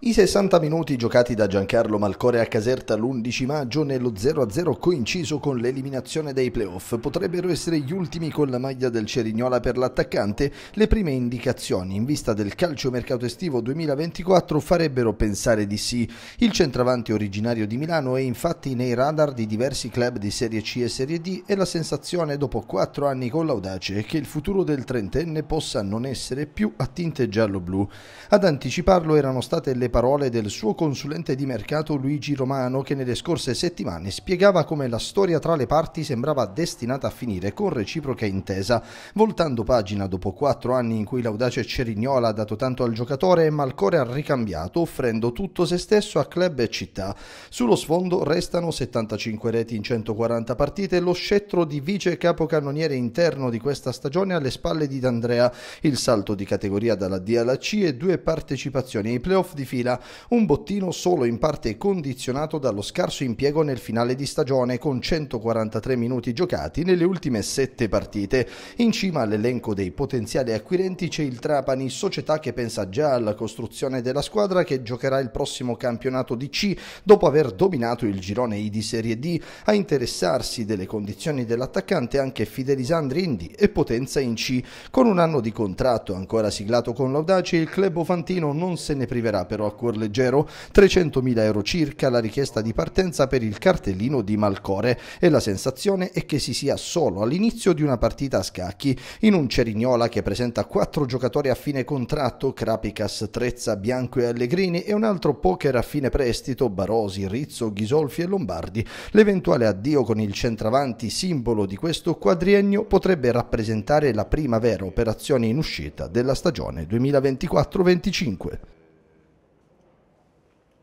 I 60 minuti giocati da Giancarlo Malcore a Caserta l'11 maggio nello 0-0 coinciso con l'eliminazione dei playoff potrebbero essere gli ultimi con la maglia del Cerignola per l'attaccante. Le prime indicazioni in vista del calcio mercato estivo 2024 farebbero pensare di sì. Il centravanti originario di Milano è infatti nei radar di diversi club di Serie C e Serie D e la sensazione dopo 4 anni con l'audace è che il futuro del trentenne possa non essere più a tinte giallo-blu. Ad anticiparlo erano state le le parole del suo consulente di mercato Luigi Romano che nelle scorse settimane spiegava come la storia tra le parti sembrava destinata a finire con reciproca intesa. Voltando pagina dopo quattro anni in cui l'audace Cerignola ha dato tanto al giocatore, Malcore ha ricambiato offrendo tutto se stesso a club e città. Sullo sfondo restano 75 reti in 140 partite lo scettro di vice capocannoniere interno di questa stagione alle spalle di D'Andrea, il salto di categoria dalla D alla C e due partecipazioni ai playoff di fine fila, un bottino solo in parte condizionato dallo scarso impiego nel finale di stagione con 143 minuti giocati nelle ultime 7 partite. In cima all'elenco dei potenziali acquirenti c'è il Trapani, società che pensa già alla costruzione della squadra che giocherà il prossimo campionato di C dopo aver dominato il girone I di Serie D, a interessarsi delle condizioni dell'attaccante anche Fidelisandri Indi e Potenza in C. Con un anno di contratto ancora siglato con l'Audace, il club ofantino non se ne priverà però a leggero, 300.000 euro circa la richiesta di partenza per il cartellino di Malcore e la sensazione è che si sia solo all'inizio di una partita a scacchi in un Cerignola che presenta quattro giocatori a fine contratto, Crapicas, Trezza, Bianco e Allegrini e un altro poker a fine prestito, Barosi, Rizzo, Ghisolfi e Lombardi. L'eventuale addio con il centravanti simbolo di questo quadriennio potrebbe rappresentare la prima vera operazione in uscita della stagione 2024-25.